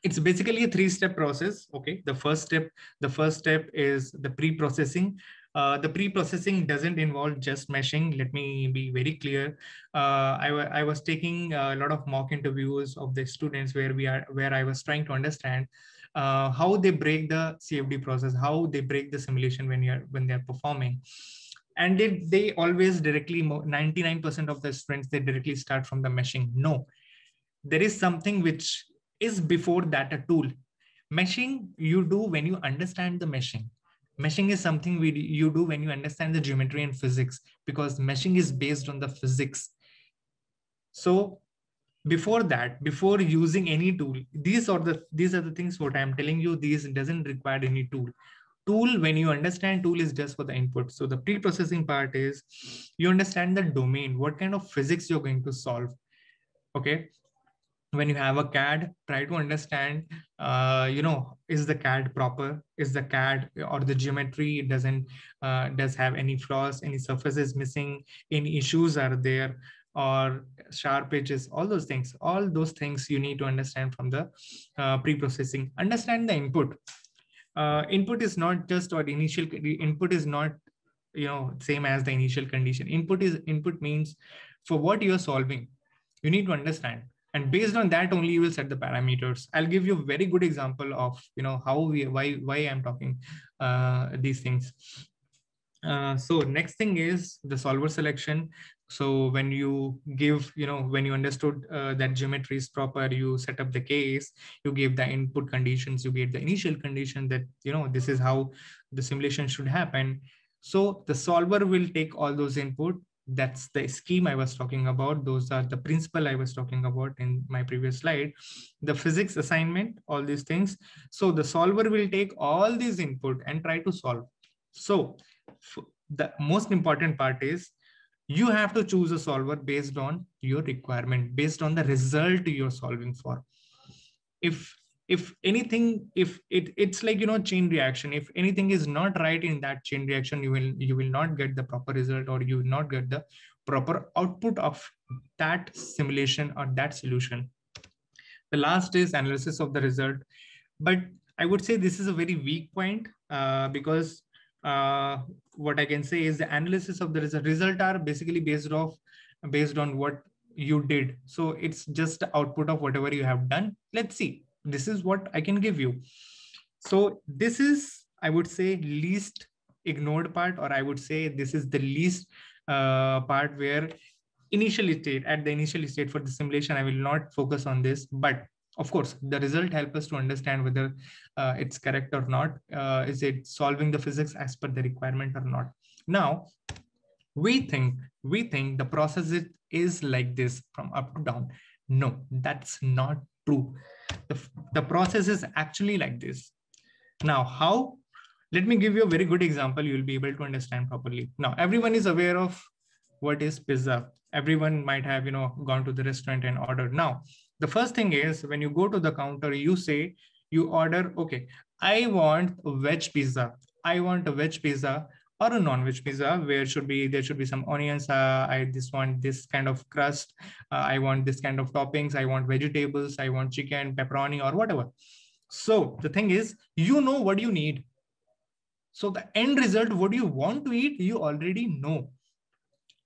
it's basically a three-step process. Okay, the first step, the first step is the pre-processing. Uh, the pre-processing doesn't involve just meshing. Let me be very clear. Uh, I, I was taking a lot of mock interviews of the students where we are, where I was trying to understand uh, how they break the CFD process, how they break the simulation when you're when they're performing. And they, they always directly 99% of the students they directly start from the meshing. No, there is something which is before that a tool. Meshing you do when you understand the meshing meshing is something we you do when you understand the geometry and physics because meshing is based on the physics so before that before using any tool these are the these are the things what i'm telling you these doesn't require any tool tool when you understand tool is just for the input so the pre-processing part is you understand the domain what kind of physics you're going to solve okay when you have a cad try to understand uh, you know is the cad proper is the cad or the geometry doesn't uh, does have any flaws any surfaces missing any issues are there or sharp edges all those things all those things you need to understand from the uh, pre-processing understand the input uh, input is not just what initial input is not you know same as the initial condition input is input means for what you are solving you need to understand and based on that only you will set the parameters i'll give you a very good example of you know how we why why i'm talking uh, these things uh, so next thing is the solver selection so when you give you know when you understood uh, that geometry is proper you set up the case you give the input conditions you give the initial condition that you know this is how the simulation should happen so the solver will take all those input that's the scheme i was talking about those are the principle i was talking about in my previous slide the physics assignment all these things so the solver will take all these input and try to solve so the most important part is you have to choose a solver based on your requirement, based on the result you're solving for. If if anything, if it it's like you know chain reaction. If anything is not right in that chain reaction, you will you will not get the proper result or you will not get the proper output of that simulation or that solution. The last is analysis of the result, but I would say this is a very weak point uh, because uh, what I can say is the analysis of the result. Result are basically based off based on what you did. So it's just output of whatever you have done. Let's see. This is what I can give you. So this is, I would say, least ignored part, or I would say this is the least uh, part where initially state at the initial state for the simulation, I will not focus on this, but of course the result help us to understand whether uh, it's correct or not uh, is it solving the physics as per the requirement or not now we think we think the process is, is like this from up to down no that's not true the, the process is actually like this now how let me give you a very good example you'll be able to understand properly now everyone is aware of what is pizza everyone might have you know gone to the restaurant and ordered now the first thing is when you go to the counter you say you order okay i want a veg pizza i want a veg pizza or a non-veg pizza where should be there should be some onions uh, i just want this kind of crust uh, i want this kind of toppings i want vegetables i want chicken pepperoni or whatever so the thing is you know what you need so the end result what you want to eat you already know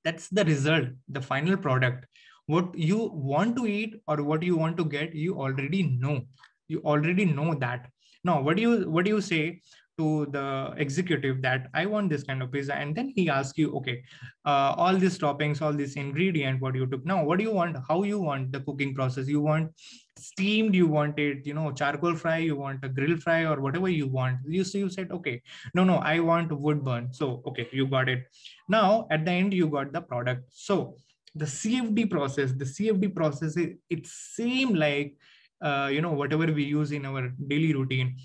that's the result the final product what you want to eat or what you want to get you already know you already know that now what do you what do you say to the executive that i want this kind of pizza and then he asks you okay uh, all these toppings all these ingredient what you took now what do you want how you want the cooking process you want steamed you want it you know charcoal fry you want a grill fry or whatever you want you see you said okay no no i want wood burn so okay you got it now at the end you got the product so the CFD process, the CFD process, it, it like, uh, you know, whatever we use in our daily routine.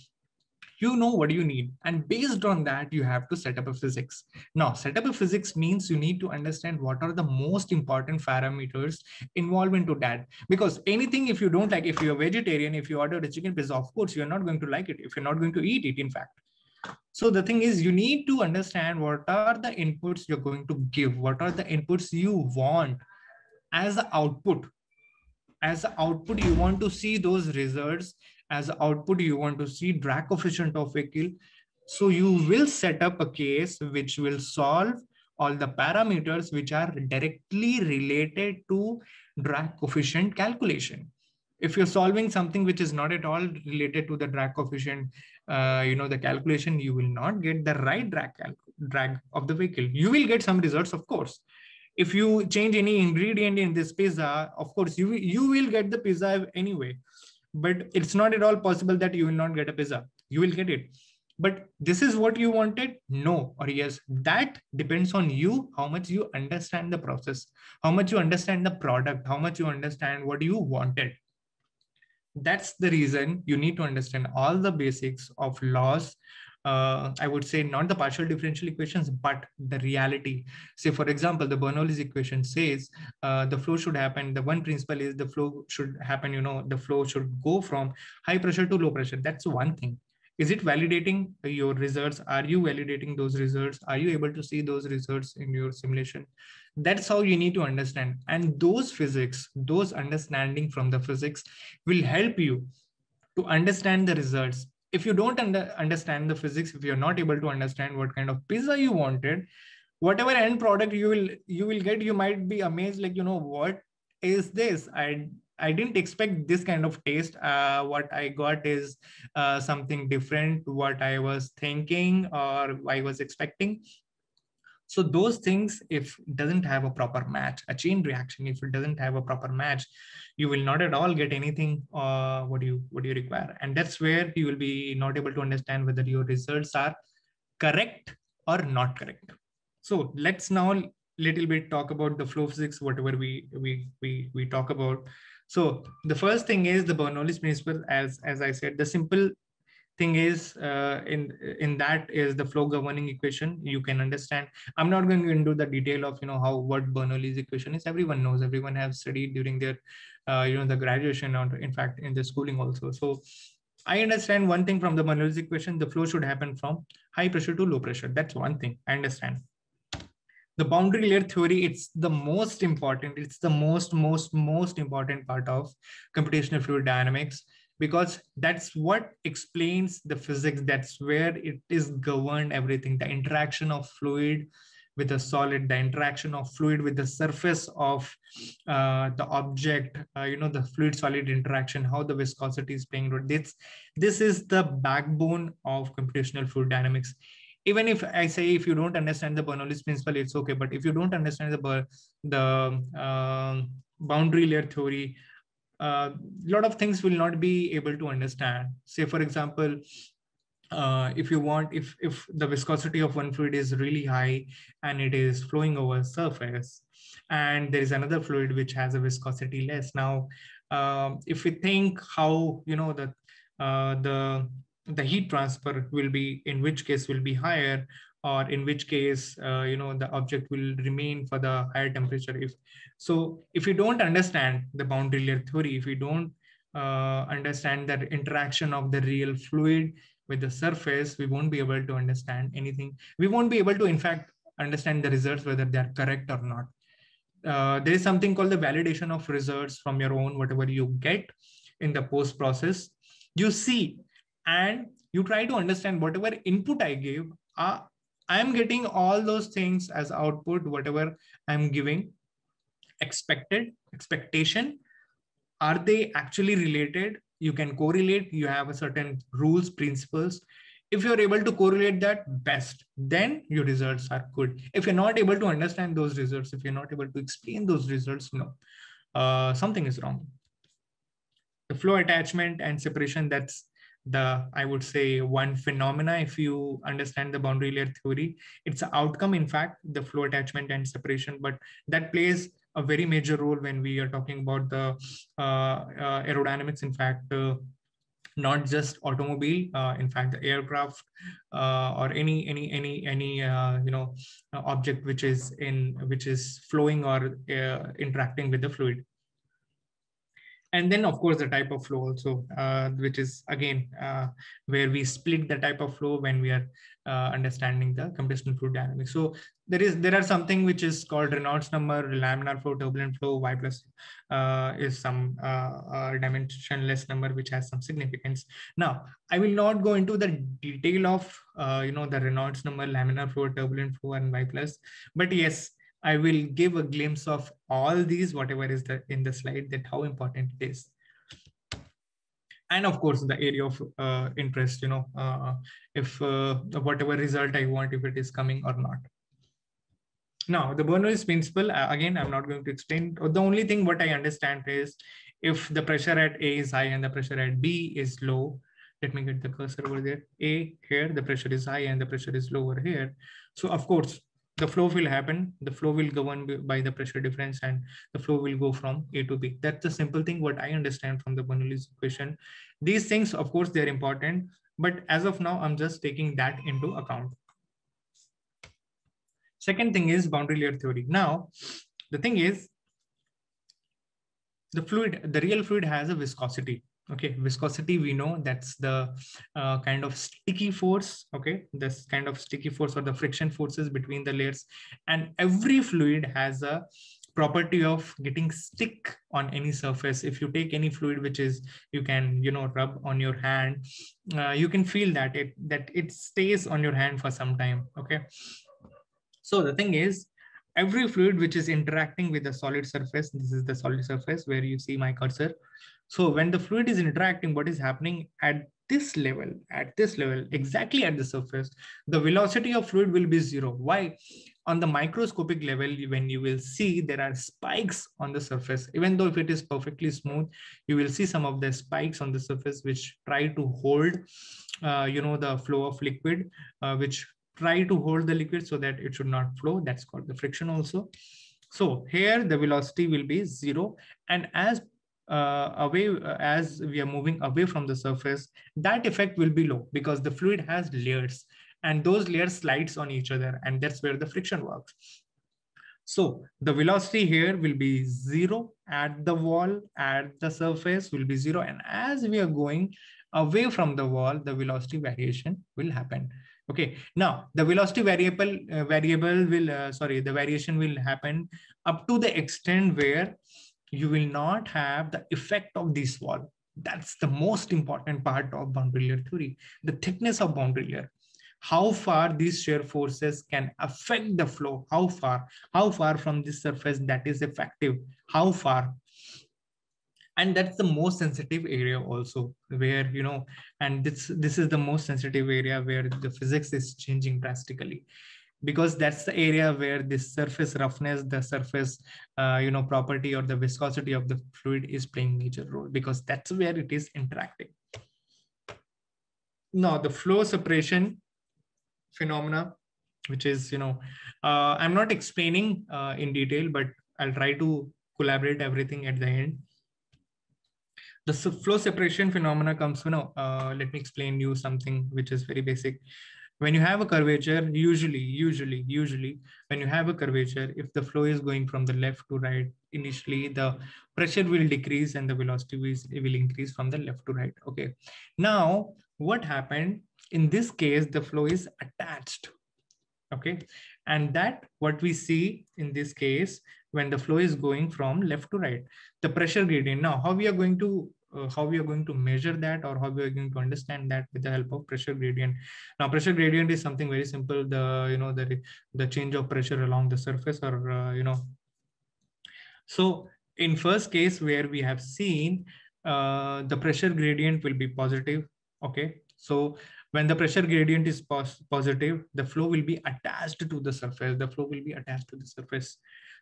You know what you need. And based on that, you have to set up a physics. Now, set up a physics means you need to understand what are the most important parameters involved into that. Because anything, if you don't like, if you're vegetarian, if you order a chicken pizza, of course, you're not going to like it. If you're not going to eat it, in fact so the thing is, you need to understand what are the inputs you're going to give, what are the inputs you want as the output. As the output, you want to see those results. As the output, you want to see drag coefficient of a kill. So you will set up a case which will solve all the parameters which are directly related to drag coefficient calculation. If you're solving something which is not at all related to the drag coefficient uh, you know the calculation you will not get the right drag drag of the vehicle you will get some results of course if you change any ingredient in this pizza of course you you will get the pizza anyway but it's not at all possible that you will not get a pizza you will get it but this is what you wanted no or yes that depends on you how much you understand the process how much you understand the product how much you understand what you wanted that's the reason you need to understand all the basics of laws uh, I would say not the partial differential equations, but the reality. Say, for example, the Bernoulli's equation says uh, the flow should happen. The one principle is the flow should happen, you know, the flow should go from high pressure to low pressure. That's one thing. Is it validating your results? Are you validating those results? Are you able to see those results in your simulation? that's how you need to understand and those physics those understanding from the physics will help you to understand the results if you don't under, understand the physics if you're not able to understand what kind of pizza you wanted whatever end product you will you will get you might be amazed like you know what is this i I didn't expect this kind of taste. Uh, what I got is uh, something different. to What I was thinking or I was expecting. So those things, if doesn't have a proper match, a chain reaction, if it doesn't have a proper match, you will not at all get anything uh, what you what you require. And that's where you will be not able to understand whether your results are correct or not correct. So let's now little bit talk about the flow physics, whatever we we we we talk about. So the first thing is the Bernoulli's principle, as as I said, the simple thing is uh, in in that is the flow governing equation you can understand i'm not going into the detail of you know how what bernoulli's equation is everyone knows everyone have studied during their uh, you know the graduation or in fact in the schooling also so I understand one thing from the Bernoulli's equation, the flow should happen from high pressure to low pressure. That's one thing I understand. The boundary layer theory, it's the most important, it's the most, most, most important part of computational fluid dynamics because that's what explains the physics that's where it is governed everything the interaction of fluid with a solid the interaction of fluid with the surface of uh, the object uh, you know the fluid solid interaction how the viscosity is playing role this this is the backbone of computational fluid dynamics even if i say if you don't understand the bernoulli's principle it's okay but if you don't understand the the uh, boundary layer theory a uh, lot of things will not be able to understand. Say, for example, uh, if you want if if the viscosity of one fluid is really high and it is flowing over surface and there is another fluid which has a viscosity less now uh, if we think how you know the uh, the the heat transfer will be in which case will be higher or in which case uh, you know the object will remain for the higher temperature if so if you don't understand the boundary layer theory if you don't uh, understand the interaction of the real fluid with the surface we won't be able to understand anything we won't be able to in fact understand the results whether they are correct or not uh, there is something called the validation of results from your own whatever you get in the post process you see and you try to understand whatever input i gave are uh, I'm getting all those things as output, whatever I'm giving. Expected, expectation. Are they actually related? You can correlate. You have a certain rules, principles. If you're able to correlate that best, then your results are good. If you're not able to understand those results, if you're not able to explain those results, no, uh, something is wrong. The flow attachment and separation, that's the i would say one phenomena if you understand the boundary layer theory it's an outcome in fact the flow attachment and separation but that plays a very major role when we are talking about the uh, uh, aerodynamics in fact uh, not just automobile uh, in fact the aircraft uh, or any any any any uh, you know object which is in which is flowing or interacting with the fluid and then of course the type of flow also uh, which is again uh, where we split the type of flow when we are uh, understanding the computational fluid dynamics so there is there are something which is called reynolds number laminar flow turbulent flow y plus uh, is some uh, uh, dimensionless number which has some significance now i will not go into the detail of you know the reynolds number laminar flow turbulent flow and y plus but yes I will give a glimpse of all these, whatever is the, in the slide, that how important it is. And of course, the area of uh, interest, you know, uh, if uh, whatever result I want, if it is coming or not. Now, the Bernoulli's principle, uh, again, I'm not going to explain. The only thing what I understand is if the pressure at A is high and the pressure at B is low, let me get the cursor over there. A here, the pressure is high and the pressure is lower here. So of course, the flow will happen the flow will govern by the pressure difference and the flow will go from a to b that's the simple thing what i understand from the bernoulli's equation these things of course they're important but as of now i'm just taking that into account second thing is boundary layer theory now the thing is the fluid the real fluid has a viscosity okay viscosity we know that's the uh, kind of sticky force okay this kind of sticky force or the friction forces between the layers and every fluid has a property of getting stick on any surface if you take any fluid which is you can you know rub on your hand uh, you can feel that it that it stays on your hand for some time okay so the thing is every fluid which is interacting with the solid surface this is the solid surface where you see my cursor so when the fluid is interacting, what is happening at this level, at this level, exactly at the surface, the velocity of fluid will be zero. Why? On the microscopic level, when you will see there are spikes on the surface, even though if it is perfectly smooth, you will see some of the spikes on the surface which try to hold, uh, you know, the flow of liquid, uh, which try to hold the liquid so that it should not flow. That's called the friction also. So here the velocity will be zero. And as uh, away uh, as we are moving away from the surface that effect will be low because the fluid has layers and those layers slides on each other and that's where the friction works so the velocity here will be zero at the wall at the surface will be zero and as we are going away from the wall the velocity variation will happen okay now the velocity variable uh, variable will uh, sorry the variation will happen up to the extent where you will not have the effect of this wall. That's the most important part of boundary layer theory, the thickness of boundary layer. How far these shear forces can affect the flow, how far, how far from this surface that is effective, how far. And that's the most sensitive area also where, you know, and this, this is the most sensitive area where the physics is changing drastically because that's the area where the surface roughness the surface uh, you know property or the viscosity of the fluid is playing major role because that's where it is interacting now the flow separation phenomena which is you know uh, i'm not explaining uh, in detail but i'll try to collaborate everything at the end the flow separation phenomena comes you know uh, let me explain you something which is very basic when you have a curvature usually usually usually when you have a curvature if the flow is going from the left to right initially the pressure will decrease and the velocity will, increase from the left to right okay now what happened in this case the flow is attached okay and that what we see in this case when the flow is going from left to right the pressure gradient now how we are going to uh, how we are going to measure that or how we are going to understand that with the help of pressure gradient now pressure gradient is something very simple the you know the the change of pressure along the surface or uh, you know so in first case where we have seen uh, the pressure gradient will be positive okay so when the pressure gradient is pos positive the flow will be attached to the surface the flow will be attached to the surface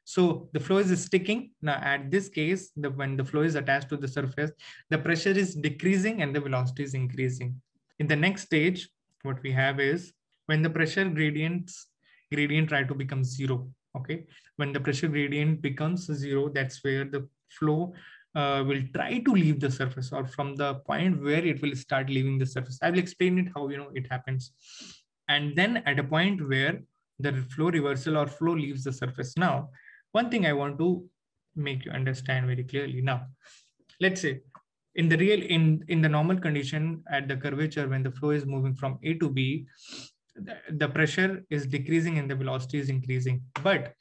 so the flow is sticking. Now at this case, the, when the flow is attached to the surface, the pressure is decreasing and the velocity is increasing. In the next stage, what we have is when the pressure gradients gradient try to become zero. Okay. When the pressure gradient becomes zero, that's where the flow uh, will try to leave the surface or from the point where it will start leaving the surface. I will explain it how you know it happens. And then at a point where the flow reversal or flow leaves the surface. Now, one thing I want to make you understand very clearly now, let's say in the real in in the normal condition at the curvature when the flow is moving from a to b the, the pressure is decreasing and the velocity is increasing but